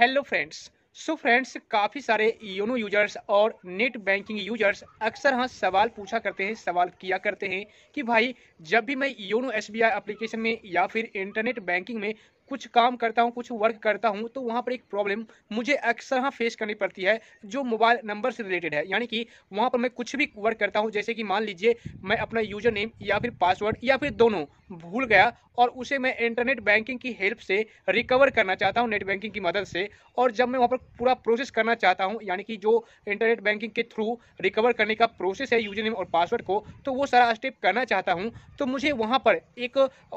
hello friends so friends काफ़ी सारे YONO users और नेट बैंकिंग यूजर्स अक्सर हाँ सवाल पूछा करते हैं सवाल किया करते हैं कि भाई जब भी मैं योनो एस बी एप्लीकेशन में या फिर इंटरनेट बैंकिंग में कुछ काम करता हूँ कुछ वर्क करता हूँ तो वहाँ पर एक प्रॉब्लम मुझे अक्सर हाँ फेस करनी पड़ती है जो मोबाइल नंबर से रिलेटेड है यानी कि वहाँ पर मैं कुछ भी वर्क करता हूँ जैसे कि मान लीजिए मैं अपना यूजर नेम या फिर पासवर्ड या फिर दोनों भूल गया और उसे मैं इंटरनेट बैंकिंग की हेल्प से रिकवर करना चाहता हूँ नेट बैंकिंग की मदद से और जब मैं वहाँ पर पूरा प्रोसेस करना चाहता हूँ यानी कि जो इंटरनेट बैंकिंग के थ्रू रिकवर करने का प्रोसेस है यूजर नेम और पासवर्ड को तो वो सारा स्टेप करना चाहता हूँ तो मुझे वहाँ पर एक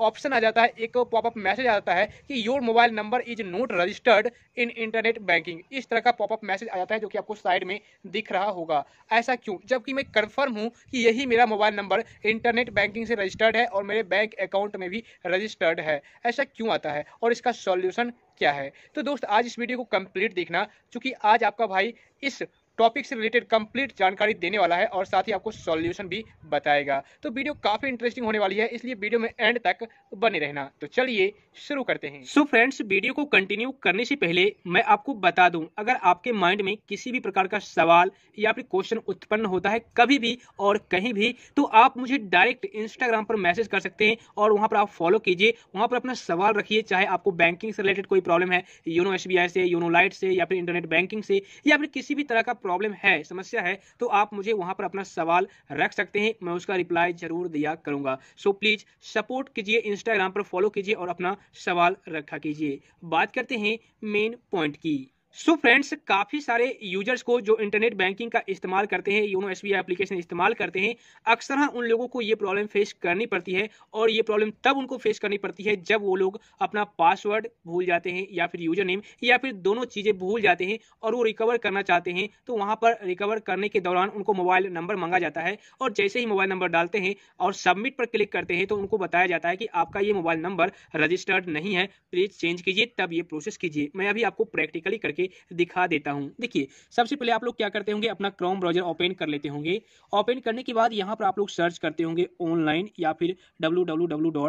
ऑप्शन आ जाता है एक पॉपअप मैसेज आ जाता है कि your mobile number is not registered in internet banking इस तरह का पॉपअप मैसेज आ जाता है जो कि आपको साइड में दिख रहा होगा ऐसा क्यों जबकि मैं कन्फर्म हूँ कि यही मेरा मोबाइल नंबर इंटरनेट बैंकिंग से रजिस्टर्ड है और मेरे बैंक अकाउंट में भी रजिस्टर्ड है ऐसा क्यों आता है और इसका सॉल्यूशन क्या है तो दोस्त आज इस वीडियो को कंप्लीट देखना क्योंकि आज आपका भाई इस टॉपिक से रिलेटेड कंप्लीट जानकारी देने वाला है और साथ ही आपको सॉल्यूशन भी बताएगा तो वीडियो काफ़ी इंटरेस्टिंग होने वाली है इसलिए वीडियो में एंड तक बने रहना तो चलिए शुरू करते हैं सो so फ्रेंड्स वीडियो को कंटिन्यू करने से पहले मैं आपको बता दूं अगर आपके माइंड में किसी भी प्रकार का सवाल या फिर क्वेश्चन उत्पन्न होता है कभी भी और कहीं भी तो आप मुझे डायरेक्ट इंस्टाग्राम पर मैसेज कर सकते हैं और वहाँ पर आप फॉलो कीजिए वहाँ पर अपना सवाल रखिए चाहे आपको बैंकिंग से रिलेटेड कोई प्रॉब्लम है यूनो एस से यूनो लाइट से या फिर इंटरनेट बैंकिंग से या फिर किसी भी तरह का प्रॉब्लम है समस्या है तो आप मुझे वहां पर अपना सवाल रख सकते हैं मैं उसका रिप्लाई जरूर दिया करूंगा सो प्लीज सपोर्ट कीजिए इंस्टाग्राम पर फॉलो कीजिए और अपना सवाल रखा कीजिए बात करते हैं मेन पॉइंट की सो so फ्रेंड्स काफ़ी सारे यूजर्स को जो इंटरनेट बैंकिंग का इस्तेमाल करते हैं योनो एस एप्लीकेशन इस्तेमाल करते हैं अक्सर हाँ उन लोगों को ये प्रॉब्लम फेस करनी पड़ती है और ये प्रॉब्लम तब उनको फेस करनी पड़ती है जब वो लोग अपना पासवर्ड भूल जाते हैं या फिर यूजर नेम या फिर दोनों चीज़ें भूल जाते हैं और वो रिकवर करना चाहते हैं तो वहाँ पर रिकवर करने के दौरान उनको मोबाइल नंबर मांगा जाता है और जैसे ही मोबाइल नंबर डालते हैं और सबमिट पर क्लिक करते हैं तो उनको बताया जाता है कि आपका ये मोबाइल नंबर रजिस्टर्ड नहीं है प्लीज़ चेंज कीजिए तब ये प्रोसेस कीजिए मैं अभी आपको प्रैक्टिकली करके करके दिखा देता हूँ देखिए सबसे पहले आप लोग क्या करते होंगे अपना क्रोम ब्राउजर ओपन कर लेते होंगे ओपन करने के बाद यहाँ पर आप लोग सर्च करते होंगे ऑनलाइन या फिर डब्ल्यू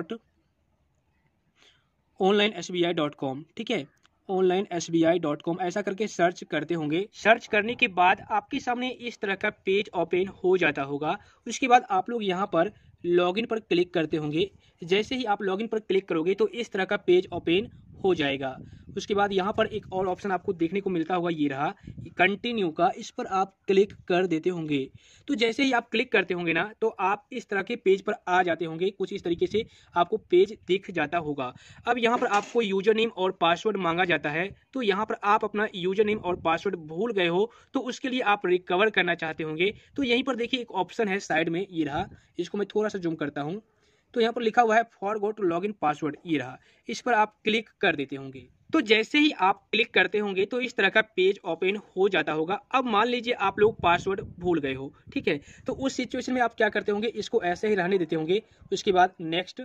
ठीक है online S B I dot com ऐसा करके सर्च करते होंगे सर्च करने के बाद आपके सामने इस तरह का पेज ओपन हो जाता होगा उसके बाद आप लोग यहां पर लॉगिन पर क्लिक करते होंगे जैसे ही आप लॉगिन पर क्लिक करोगे तो इस तरह का पेज ओपन हो जाएगा उसके बाद यहाँ पर एक और ऑप्शन आपको देखने को मिलता होगा ये रहा कंटिन्यू का इस पर आप क्लिक कर देते होंगे तो जैसे ही आप क्लिक करते होंगे ना तो आप इस तरह के पेज पर आ जाते होंगे कुछ इस तरीके से आपको पेज दिख जाता होगा अब यहाँ पर आपको यूजर नेम और पासवर्ड मांगा जाता है तो यहाँ पर आप अपना यूजर नेम और पासवर्ड भूल गए हो तो उसके लिए आप रिकवर करना चाहते होंगे तो यहीं पर देखिए एक ऑप्शन है साइड में ये रहा इसको मैं थोड़ा सा जूम करता हूँ तो यहाँ पर लिखा हुआ है forgot log in password ये रहा इस पर आप क्लिक कर देते होंगे तो जैसे ही आप क्लिक करते होंगे तो इस तरह का पेज ओपन हो जाता होगा अब मान लीजिए आप लोग पासवर्ड भूल गए हो ठीक है तो उस सिचुएशन में आप क्या करते होंगे इसको ऐसे ही रहने देते होंगे उसके बाद नेक्स्ट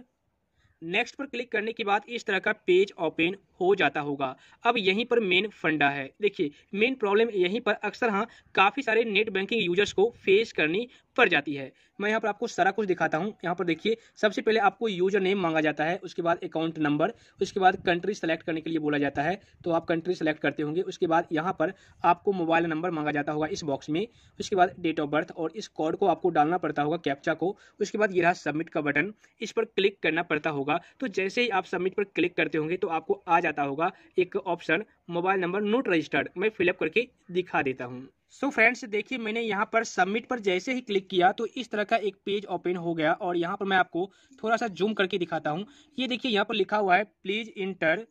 नेक्स्ट पर क्लिक करने के बाद इस तरह का पेज ओपन हो जाता होगा अब यहीं पर मेन फंडा है देखिए मेन प्रॉब्लम यहीं पर अक्सर हाँ काफ़ी सारे नेट बैंकिंग यूजर्स को फेस करनी पड़ जाती है मैं यहाँ पर आपको सारा कुछ दिखाता हूँ यहाँ पर देखिए सबसे पहले आपको यूजर नेम मांगा जाता है उसके बाद अकाउंट नंबर उसके बाद कंट्री सेलेक्ट करने के लिए बोला जाता है तो आप कंट्री सेलेक्ट करते होंगे उसके बाद यहाँ पर आपको मोबाइल नंबर मांगा जाता होगा इस बॉक्स में उसके बाद डेट ऑफ बर्थ और इस कोड को आपको डालना पड़ता होगा कैप्चा को उसके बाद ये रहा सबमिट का बटन इस पर क्लिक करना पड़ता होगा तो जैसे ही आप सबमिट पर क्लिक करते होंगे तो आपको आ चाहता होगा एक option mobile number not registered मैं फिलअप करके दिखा देता हूँ सो so फ्रेंड्स देखिए मैंने यहाँ पर सबमिट पर जैसे ही क्लिक किया तो इस तरह का एक पेज ओपन हो गया और यहाँ पर मैं आपको थोड़ा सा जूम करके दिखाता हूँ ये देखिए यहाँ पर लिखा हुआ है please enter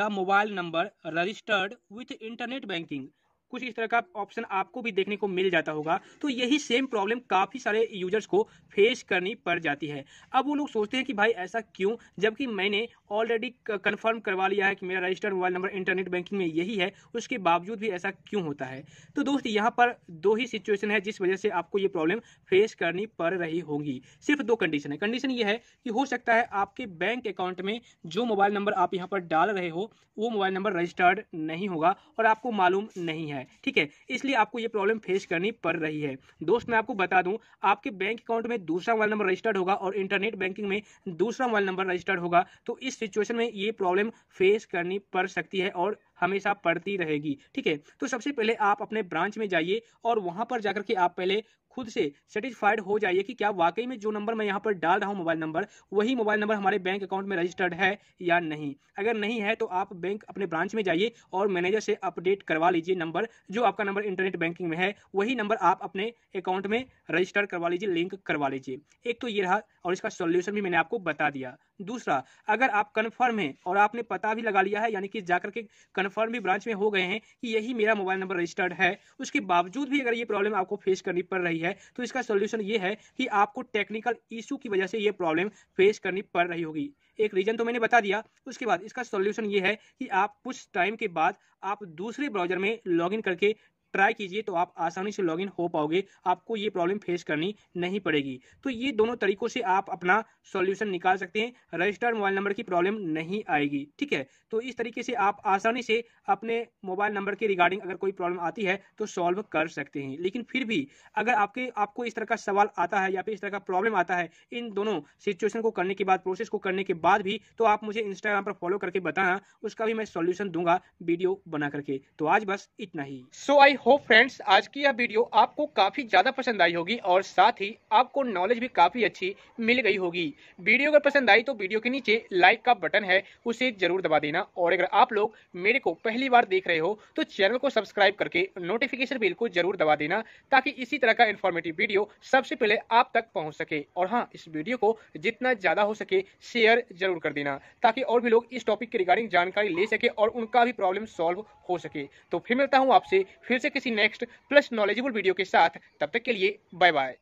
the mobile number registered with internet banking कुछ इस तरह का ऑप्शन आपको भी देखने को मिल जाता होगा तो यही सेम प्रॉब्लम काफ़ी सारे यूजर्स को फेस करनी पड़ जाती है अब वो लोग सोचते हैं कि भाई ऐसा क्यों जबकि मैंने ऑलरेडी कन्फर्म करवा लिया है कि मेरा registered mobile number internet banking में यही है उसके बावजूद भी ऐसा क्यों होता है तो दोस्त यहाँ पर दो ही सिचुएशन है जिस वजह से आपको ये प्रॉब्लम फेस करनी पड़ रही होगी सिर्फ दो कंडीशन है कंडीशन ये है कि हो सकता है आपके बैंक अकाउंट में जो मोबाइल नंबर आप यहाँ पर डाल रहे हो वो मोबाइल नंबर रजिस्टर्ड नहीं होगा और आपको मालूम नहीं है है ठीक है इसलिए आपको ये प्रॉब्लम फेस करनी पड़ रही है दोस्त मैं आपको बता दूं आपके बैंक अकाउंट में दूसरा मोबाइल नंबर रजिस्टर्ड होगा और इंटरनेट बैंकिंग में दूसरा मोबाइल नंबर रजिस्टर्ड होगा तो इस सिचुएशन में ये प्रॉब्लम फेस करनी पड़ सकती है और हमेशा पड़ती रहेगी ठीक है तो सबसे पहले आप अपने ब्रांच में जाइए और वहां पर जाकर के आप पहले खुद से सेटिस्फाइड हो जाइए कि क्या वाकई में जो नंबर मैं यहाँ पर डाल रहा हूँ मोबाइल नंबर वही मोबाइल नंबर हमारे बैंक अकाउंट में रजिस्टर्ड है या नहीं अगर नहीं है तो आप बैंक अपने ब्रांच में जाइए और मैनेजर से अपडेट करवा लीजिए नंबर जो आपका नंबर इंटरनेट बैंकिंग में है वही नंबर आप अपने अकाउंट में रजिस्टर करवा लीजिए लिंक करवा लीजिए एक तो ये रहा और इसका सोल्यूशन भी मैंने आपको बता दिया दूसरा अगर आप कन्फर्म है और आपने पता भी लगा लिया है यानी कि जाकर के कन्फर्म कन्फर्म भी ब्रांच में हो गए हैं कि यही मेरा मोबाइल नंबर रजिस्टर्ड है उसके बावजूद भी अगर ये प्रॉब्लम आपको फेस करनी पड़ रही है तो इसका सोल्यूशन ये है कि आपको टेक्निकल इशू की वजह से ये प्रॉब्लम फेस करनी पड़ रही होगी एक रीजन तो मैंने बता दिया उसके बाद इसका सोल्यूशन ये है कि आप कुछ टाइम के बाद आप दूसरे ब्राउजर में लॉगिन करके ट्राई कीजिए तो आप आसानी से लॉगिन हो पाओगे आपको ये प्रॉब्लम फेस करनी नहीं पड़ेगी तो ये दोनों तरीकों से आप अपना सॉल्यूशन निकाल सकते हैं रजिस्टर्ड मोबाइल नंबर की प्रॉब्लम नहीं आएगी ठीक है तो इस तरीके से आप आसानी से अपने मोबाइल नंबर के रिगार्डिंग अगर कोई प्रॉब्लम आती है तो सॉल्व कर सकते हैं लेकिन फिर भी अगर आपके आपको इस तरह का सवाल आता है या फिर इस तरह का प्रॉब्लम आता है इन दोनों सिचुएशन को करने के बाद प्रोसेस को करने के बाद भी तो आप मुझे इंस्टाग्राम पर फॉलो करके बताना उसका भी मैं सोल्यूशन दूंगा वीडियो बना करके तो आज बस इतना ही सो आई होप फ्रेंड्स आज की यह वीडियो आपको काफ़ी ज़्यादा पसंद आई होगी और साथ ही आपको नॉलेज भी काफ़ी अच्छी मिल गई होगी वीडियो अगर पसंद आई तो वीडियो के नीचे लाइक का बटन है उसे जरूर दबा देना और अगर आप लोग मेरे को पहली बार देख रहे हो तो चैनल को सब्सक्राइब करके नोटिफिकेशन बिल को जरूर दबा देना ताकि इसी तरह का इन्फॉर्मेटिव वीडियो सबसे पहले आप तक पहुँच सके और हाँ इस वीडियो को जितना ज़्यादा हो सके शेयर जरूर कर देना ताकि और भी लोग इस टॉपिक के रिगार्डिंग जानकारी ले सके और उनका भी प्रॉब्लम सॉल्व हो सके तो फिर मिलता हूँ आपसे फिर से किसी नेक्स्ट प्लस नॉलेजेबल वीडियो के साथ तब तक के लिए बाय बाय